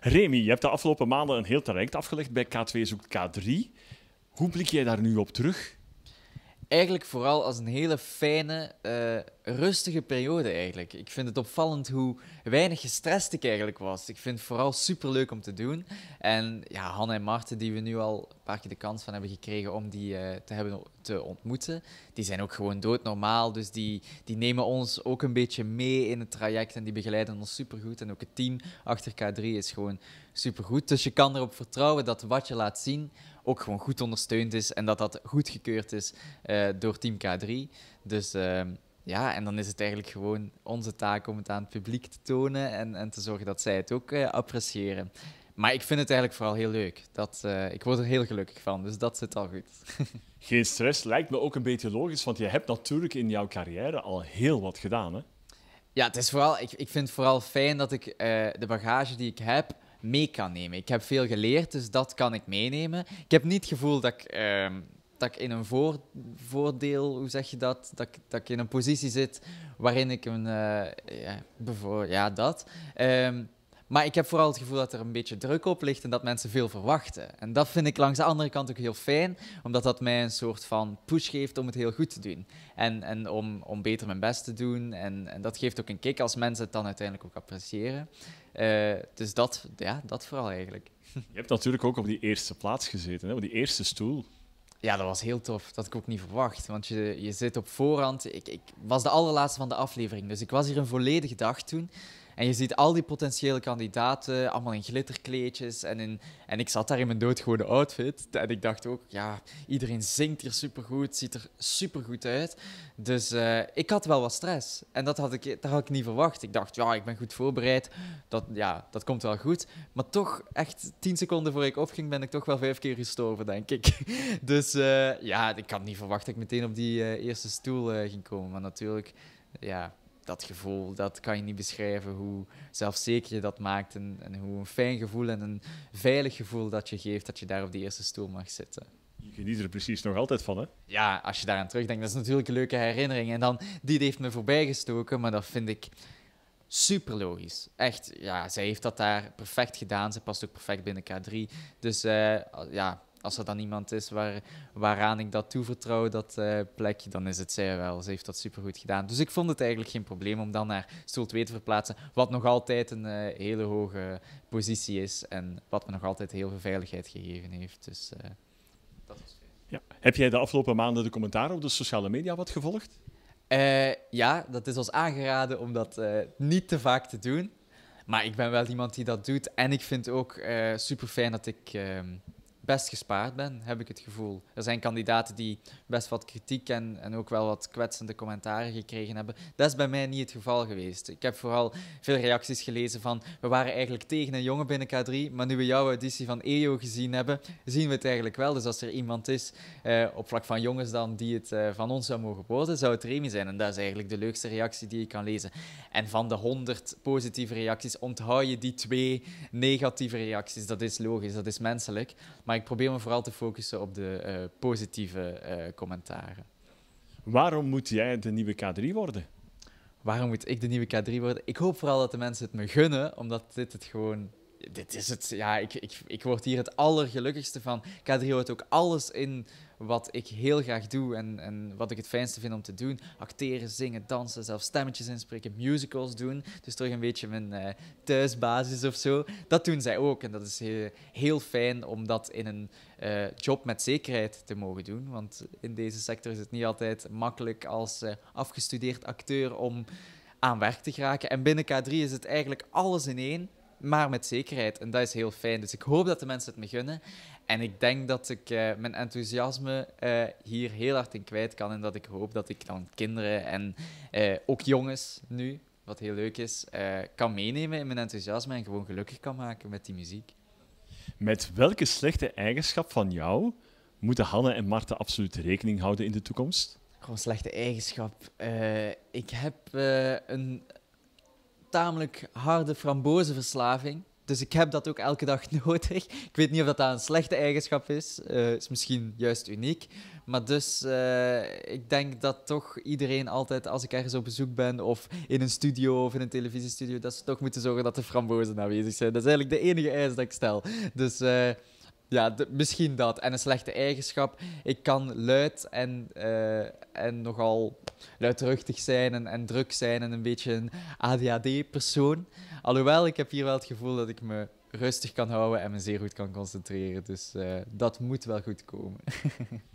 Remy, je hebt de afgelopen maanden een heel traject afgelegd bij K2 zoekt K3. Hoe blik jij daar nu op terug? eigenlijk vooral als een hele fijne, eh, rustige periode eigenlijk. Ik vind het opvallend hoe weinig gestrest ik eigenlijk was. Ik vind het vooral superleuk om te doen. En ja, Han en Marten, die we nu al een paar keer de kans van hebben gekregen om die eh, te, hebben, te ontmoeten, die zijn ook gewoon doodnormaal. Dus die, die nemen ons ook een beetje mee in het traject en die begeleiden ons supergoed. En ook het team achter K3 is gewoon supergoed. Dus je kan erop vertrouwen dat wat je laat zien ook gewoon goed ondersteund is en dat dat goedgekeurd is eh, door Team K3. Dus ehm, ja, en dan is het eigenlijk gewoon onze taak om het aan het publiek te tonen en, en te zorgen dat zij het ook eh, appreciëren. Maar ik vind het eigenlijk vooral heel leuk. Dat, eh, ik word er heel gelukkig van, dus dat zit al goed. Geen stress lijkt me ook een beetje logisch, want je hebt natuurlijk in jouw carrière al heel wat gedaan. Hè? Ja, het is vooral, ik, ik vind het vooral fijn dat ik de bagage die ik heb, mee kan nemen. Ik heb veel geleerd, dus dat kan ik meenemen. Ik heb niet het gevoel dat ik, ehm, dat ik in een voordeel, hoe zeg je dat? dat? Dat ik in een positie zit waarin ik een. Eh, ja, bijvoorbeeld, ja, dat. Ehm, maar ik heb vooral het gevoel dat er een beetje druk op ligt en dat mensen veel verwachten. En dat vind ik langs de andere kant ook heel fijn, omdat dat mij een soort van push geeft om het heel goed te doen. En, en om, om beter mijn best te doen. En, en dat geeft ook een kick als mensen het dan uiteindelijk ook appreciëren. Eh, dus dat, ja, dat vooral eigenlijk. Je hebt natuurlijk ook op die eerste plaats gezeten, hè? op die eerste stoel. Ja, dat was heel tof. Dat had ik ook niet verwacht. Want je, je zit op voorhand. Ik, ik was de allerlaatste van de aflevering, dus ik was hier een volledige dag toen. En je ziet al die potentiële kandidaten, allemaal in glitterkleedjes. En, in, en ik zat daar in mijn doodgewone outfit. En ik dacht ook, ja, iedereen zingt hier supergoed, ziet er supergoed uit. Dus eh, ik had wel wat stress. En dat had ik, dat had ik niet verwacht. Ik dacht, ja, ik ben goed voorbereid. Dat, ja, dat komt wel goed. Maar toch, echt tien seconden voor ik opging, ben ik toch wel vijf keer gestorven, denk ik. Dus eh, ja, ik had niet verwacht dat ik meteen op die eh, eerste stoel ging komen. Maar natuurlijk, ja dat gevoel, dat kan je niet beschrijven hoe zelfzeker je dat maakt en, en, hoe een fijn gevoel en een veilig gevoel dat je geeft dat je daar op die eerste stoel mag zitten. Je geniet er precies nog altijd van, hè? Ja, als je daaraan terugdenkt, dat is natuurlijk een leuke herinnering. En dan, die heeft me voorbijgestoken, maar dat vind ik super logisch. Echt, ja, zij heeft dat daar perfect gedaan. Ze past ook perfect binnen K3. Dus eh, ja, als er dan iemand is waar, waaraan ik dat toevertrouw, dat uh, plekje, dan is het zij wel. Ze heeft dat supergoed gedaan. Dus ik vond het eigenlijk geen probleem om dan naar stoel 2 te verplaatsen, wat nog altijd een eh, hele hoge positie is en wat me nog altijd heel veel veiligheid gegeven heeft. Dus eh, dat is ja. Heb jij de afgelopen maanden de commentaren op de sociale media wat gevolgd? ja, dat is ons aangeraden om dat niet te vaak te doen. Maar ik ben wel iemand die dat doet. En ik vind ook super fijn dat ik ehm, best gespaard ben, heb ik het gevoel. Er zijn kandidaten die best wat kritiek en, en ook wel wat kwetsende commentaren gekregen hebben. Dat is bij mij niet het geval geweest. Ik heb vooral veel reacties gelezen van we waren eigenlijk tegen een jongen binnen K3, maar nu we jouw editie van EO gezien hebben, zien we het eigenlijk wel. Dus als er iemand is, eh, op vlak van jongens dan, die het eh, van ons zou mogen worden, zou het Remy zijn. En dat is eigenlijk de leukste reactie die ik kan lezen. En van de 100 positieve reacties onthoud je die twee negatieve reacties. Dat is logisch, dat is menselijk. Maar maar ik probeer me vooral te focussen op de eh, positieve eh, commentaren. Waarom moet jij de nieuwe K3 worden? Waarom moet ik de nieuwe K3 worden? Ik hoop vooral dat de mensen het me gunnen, omdat dit het gewoon dit is het. Ja, ik, ik, ik word hier het allergelukkigste van. K3 hoort ook alles in wat ik heel graag doe en, en wat ik het fijnste vind om te doen. Acteren, zingen, dansen, zelfs stemmetjes inspreken, musicals doen. Dus terug een beetje mijn uh, thuisbasis of zo. Dat doen zij ook en dat is heel, fijn om dat in een eh, job met zekerheid te mogen doen. Want in deze sector is het niet altijd makkelijk als eh, afgestudeerd acteur om aan werk te geraken. En binnen K3 is het eigenlijk alles in één maar met zekerheid. En dat is heel fijn. Dus ik hoop dat de mensen het me gunnen. En ik denk dat ik eh, mijn enthousiasme eh, hier heel hard in kwijt kan. En dat ik hoop dat ik dan kinderen en eh, ook jongens nu, wat heel leuk is, kan meenemen in mijn enthousiasme en gewoon gelukkig kan maken met die muziek. Met welke slechte eigenschap van jou moeten Hanne en Marten absoluut rekening houden in de toekomst? Gewoon slechte eigenschap. ik heb een tamelijk harde frambozenverslaving. Dus ik heb dat ook elke dag nodig. Ik weet niet of dat, een slechte eigenschap is. Eh, is misschien juist uniek. Maar dus, eh, ik denk dat toch iedereen altijd, als ik ergens op bezoek ben, of in een studio of in een televisiestudio, dat ze toch moeten zorgen dat de frambozen aanwezig zijn. Dat is eigenlijk de enige eis dat ik stel. Dus eh, ja, misschien dat. En een slechte eigenschap. Ik kan luid en, en nogal luidruchtig zijn en, en druk zijn en een beetje een ADHD-persoon. Alhoewel, ik heb hier wel het gevoel dat ik me rustig kan houden en me zeer goed kan concentreren. Dus eh, dat moet wel goed komen.